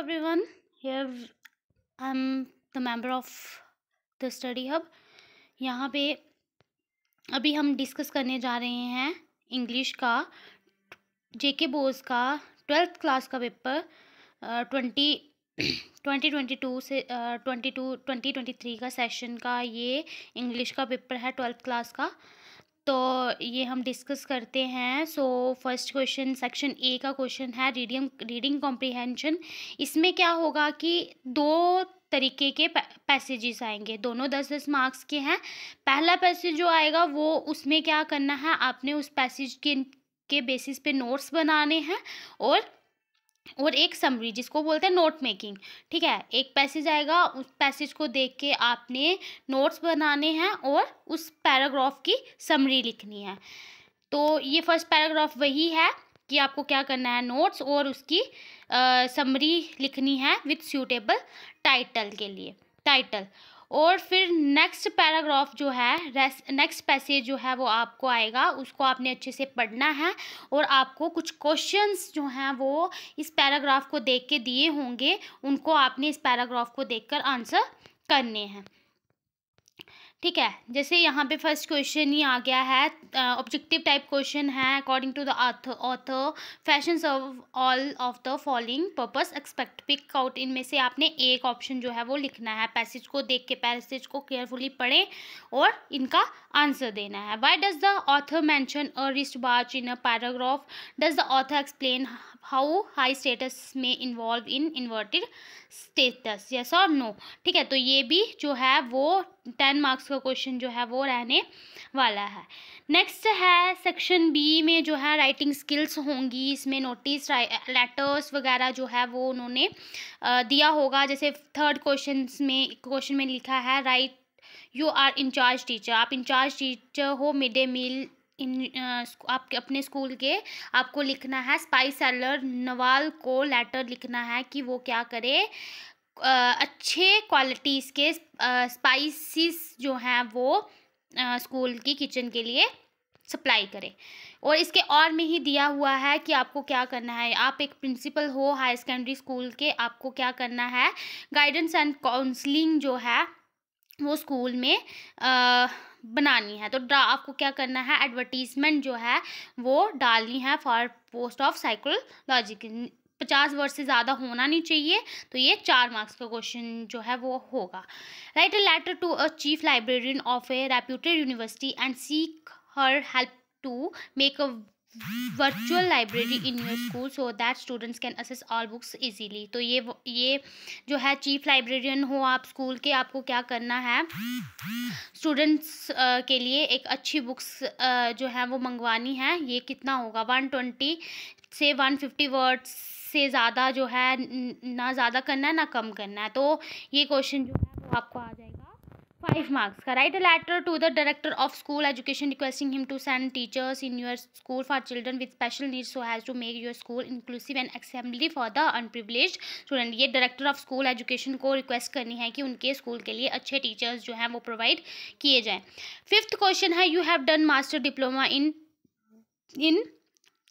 everyone here I am the member of the study hub यहाँ पे अभी हम डिस्कस करने जा रहे हैं इंग्लिश का जेके बोस का ट्वेल्थ क्लास का paper twenty twenty twenty two से twenty two twenty twenty three का सेशन का ये इंग्लिश का पेपर है ट्वेल्थ क्लास का तो ये हम डिस्कस करते हैं so first question section A का क्वेश्चन है रीडिंग रीडिंग कॉम्प्रीहेंशन इसमें क्या होगा कि दो तरीके के पैसेजेस आएंगे दोनों दस दस मार्क्स के हैं पहला पैसेज जो आएगा वो उसमें क्या करना है आपने उस पैसेज के के बेसिस पे नोट्स बनाने हैं और और एक समरी जिसको बोलते हैं नोट मेकिंग ठीक है एक पैसेज आएगा उस पैसेज को देख के आपने नोट्स बनाने हैं और उस पैराग्राफ की समरी लिखनी है तो ये फर्स्ट पैराग्राफ वही है कि आपको क्या करना है नोट्स और उसकी समरी लिखनी है विथ सूटेबल टाइटल के लिए टाइटल और फिर नेक्स्ट पैराग्राफ जो है नेक्स्ट पैसेज जो है वो आपको आएगा उसको आपने अच्छे से पढ़ना है और आपको कुछ क्वेश्चंस जो हैं वो इस पैराग्राफ को देख के दिए होंगे उनको आपने इस पैराग्राफ को देखकर आंसर करने हैं ठीक है जैसे यहाँ पे फर्स्ट क्वेश्चन ही आ गया है ऑब्जेक्टिव टाइप क्वेश्चन है according to the author fashion of all of the following purpose expect pick out इनमें से आपने एक ऑप्शन जो है वो लिखना है पैसेज को देख के पैसेज को केयरफुली पढ़ें और इनका आंसर देना है why does the author mention a research in a paragraph does the author explain how high status में involve in inverted status yes और नो ठीक है तो ये भी जो है वो टेन मार्क्स का क्वेश्चन जो है वो रहने वाला है नेक्स्ट है सेक्शन बी में जो है राइटिंग स्किल्स होंगी इसमें नोटिस लेटर्स वगैरह जो है वो उन्होंने दिया होगा जैसे थर्ड क्वेश्चन में क्वेश्चन में लिखा है write you are incharge teacher आप इंचार्ज टीचर हो मिड डे मील इन आपके अपने स्कूल के आपको लिखना है स्पाइस सेलर नवाल को लेटर लिखना है कि वो क्या करे आ, अच्छे क्वालिटीज़ के स्पाइसिस जो हैं वो आ, स्कूल की किचन के लिए सप्लाई करें और इसके और में ही दिया हुआ है कि आपको क्या करना है आप एक प्रिंसिपल हो हायर सेकेंडरी स्कूल के आपको क्या करना है गाइडेंस एंड काउंसलिंग जो है वो स्कूल में आ, बनानी है तो आपको क्या करना है एडवर्टीज़मेंट जो है वो डालनी है फॉर पोस्ट ऑफ साइकोलॉजी पचास वर्ड से ज़्यादा होना नहीं चाहिए तो ये चार मार्क्स का क्वेश्चन जो है वो होगा write a letter to a chief librarian of a reputed university and seek her help to make a virtual library in your school so that students can access all books easily तो ये ये जो है chief librarian हो आप school के आपको क्या करना है स्टूडेंट्स के लिए एक अच्छी बुक्स जो है वो मंगवानी है ये कितना होगा वन ट्वेंटी से वन फिफ्टी वर्ड्स से ज़्यादा जो है ना ज़्यादा करना है ना कम करना है तो ये क्वेश्चन जो है वो आपको आ जाएगा फाइव मार्क्स का write a letter to the director of school education requesting him to send teachers in your school for children with special needs so has to make your school inclusive and accessible for the unprivileged student ये director of school education को request करनी है कि उनके school के लिए अच्छे teachers जो हैं वो प्रोवाइड किए जाएँ फिफ्थ क्वेश्चन है you have done master diploma in in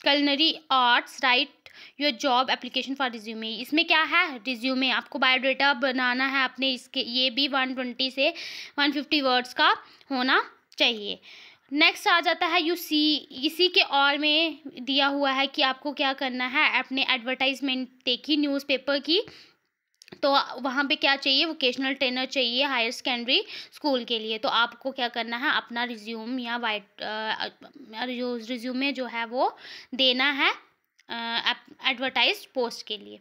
culinary arts write your job application for resume इसमें क्या है रिज्यूमे आपको बायोडाटा बनाना है अपने इसके ये भी वन ट्वेंटी से वन फिफ्टी वर्ड्स का होना चाहिए नेक्स्ट आ जाता है यू सी इसी के और में दिया हुआ है कि आपको क्या करना है अपने एडवर्टाइजमेंट देखी न्यूज़पेपर की तो वहाँ पे क्या चाहिए वोकेशनल ट्रेनर चाहिए हायर सेकेंडरी स्कूल के लिए तो आपको क्या करना है अपना रिज्यूम या वाइट रिज्यूमे जो है वो देना है एडवर्टाइज पोस्ट के लिए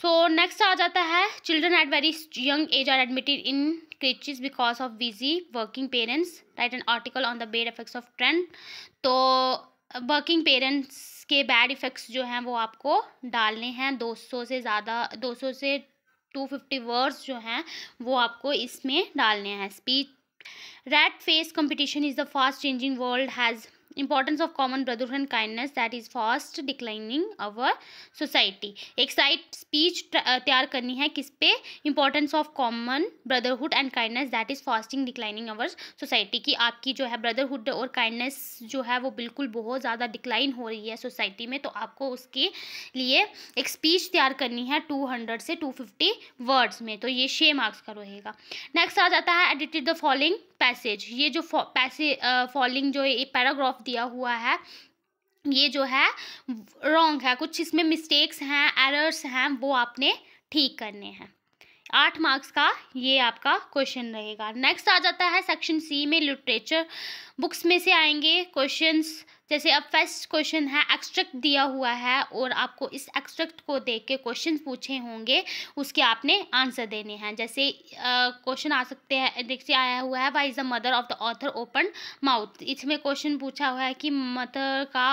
सो नेक्स्ट आ जाता है children at very young age are admitted in creches because of busy working parents write an article on the bad effects of trend तो वर्किंग पेरेंट्स के बैड इफ़ेक्ट्स जो हैं वो आपको डालने हैं 200 से ज़्यादा 200 से 250 वर्ड्स जो हैं वो आपको इसमें डालने हैं speech red face competition is the fast changing world has importance of common brotherhood and kindness that is fast declining our society एक साइड स्पीच तैयार करनी है किस पे importance of common brotherhood and kindness that is fasting declining our society की आपकी जो है ब्रदरहुड और काइंडनेस जो है वो बिल्कुल बहुत ज़्यादा डिक्लाइन हो रही है सोसाइटी में तो आपको उसके लिए एक स्पीच तैयार करनी है टू हंड्रेड से टू फिफ्टी वर्ड्स में तो ये छः मार्क्स का रहेगा नेक्स्ट आ जाता है एडिटेड द फॉलोइंग पैसेज ये जो पैसे फॉलोइंग जो ये पैराग्राफ दिया हुआ है ये जो है रॉन्ग है कुछ इसमें मिस्टेक्स हैं एरर्स हैं वो आपने ठीक करने हैं आठ मार्क्स का ये आपका क्वेश्चन रहेगा नेक्स्ट आ जाता है सेक्शन सी में लिटरेचर बुक्स में से आएंगे क्वेश्चंस जैसे अब फर्स्ट क्वेश्चन है एक्सट्रैक्ट दिया हुआ है और आपको इस एक्सट्रैक्ट को देख के क्वेश्चन पूछे होंगे उसके आपने आंसर देने हैं जैसे क्वेश्चन आ सकते हैं देखिए आया हुआ है why is the mother of the author open mouth इसमें क्वेश्चन पूछा हुआ है कि मदर का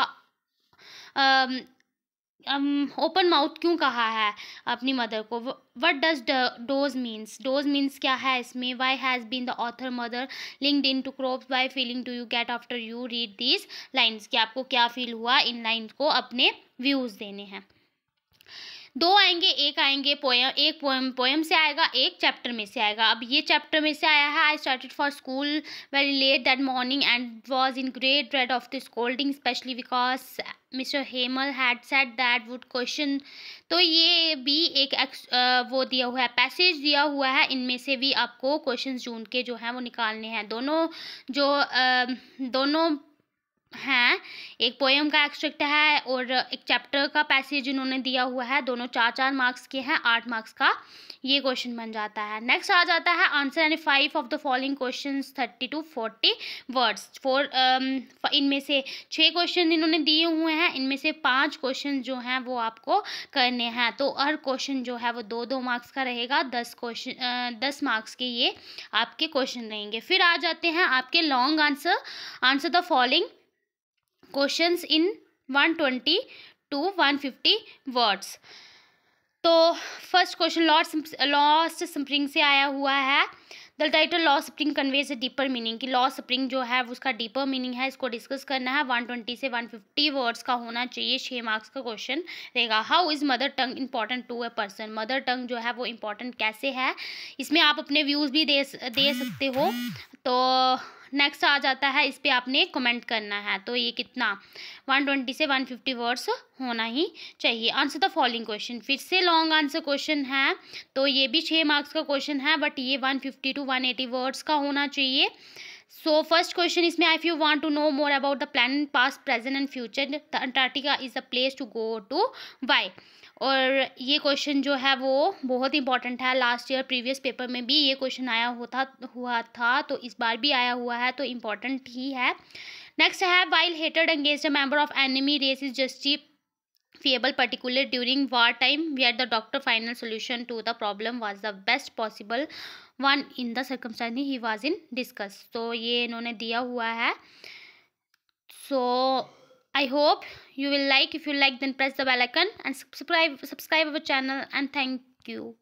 ओपन um, माउथ क्यों कहा है अपनी मदर को what does dose means dose means क्या है इसमें why has been the author mother linked in to crop why feeling to you get after you read these lines कि आपको क्या फील हुआ इन लाइन्स को अपने व्यूज़ देने हैं दो आएंगे एक आएंगे पोएम एक पोएम पोएम से आएगा एक चैप्टर में से आएगा अब ये चैप्टर में से आया है I started for school very late that morning and was in great dread of this scolding especially because Mister Hamel had set that would question तो ये भी एक, एक्स वो दिया हुआ है पैसेज दिया हुआ है इनमें से भी आपको क्वेश्चन जून के जो हैं वो निकालने हैं दोनों जो दोनों हैं एक पोएम का एक्सट्रैक्ट है और एक चैप्टर का पैसेज इन्होंने दिया हुआ है दोनों चार चार मार्क्स के हैं आठ मार्क्स का ये क्वेश्चन बन जाता है नेक्स्ट आ जाता है answer and five of the following question thirty to forty words four इनमें से छः क्वेश्चन इन्होंने दिए हुए हैं इनमें से पाँच क्वेश्चन जो हैं वो आपको करने हैं तो हर क्वेश्चन जो है वो दो दो मार्क्स का रहेगा दस क्वेश्चन दस मार्क्स के ये आपके क्वेश्चन रहेंगे फिर आ जाते हैं आपके long answer answer the following questions in 120 to fifty words तो first question lord lost spring से आया हुआ है the title law spring conveys deeper meaning कि लॉ स्प्रिंग जो है उसका डीपर मीनिंग है इसको डिस्कस करना है वन ट्वेंटी से वन फिफ्टी वर्ड्स का होना चाहिए छः मार्क्स का क्वेश्चन रहेगा how is mother tongue important to a person mother tongue जो है वो इम्पॉर्टेंट कैसे है इसमें आप अपने व्यूज़ भी दे दे सकते हो तो नेक्स्ट आ जाता है इस पर आपने कमेंट करना है तो ये कितना 120 से 150 वर्ड्स होना ही चाहिए आंसर द फॉलोइंग क्वेश्चन फिर से लॉन्ग आंसर क्वेश्चन है तो ये भी छः मार्क्स का क्वेश्चन है बट ये 150 टू 180 वर्ड्स का होना चाहिए सो फर्स्ट क्वेश्चन इसमें if you want to know more about the plan past present and future the Antarctica is a place to go to why और ये क्वेश्चन जो है वो बहुत इंपॉर्टेंट है लास्ट ईयर प्रीवियस पेपर में भी ये क्वेश्चन आया होता हुआ था तो इस बार भी आया हुआ है तो इम्पॉर्टेंट ही है नेक्स्ट है वाइल हेटेड अंगेज a member of enemy race is justifiable particular during war time we are the doctor final solution to the problem was the best possible one in the circumstance he was in discuss तो ये इन्होंने दिया हुआ है सो so, I hope you will like. If you like, then press the bell icon and subscribe subscribe our channel. And thank you.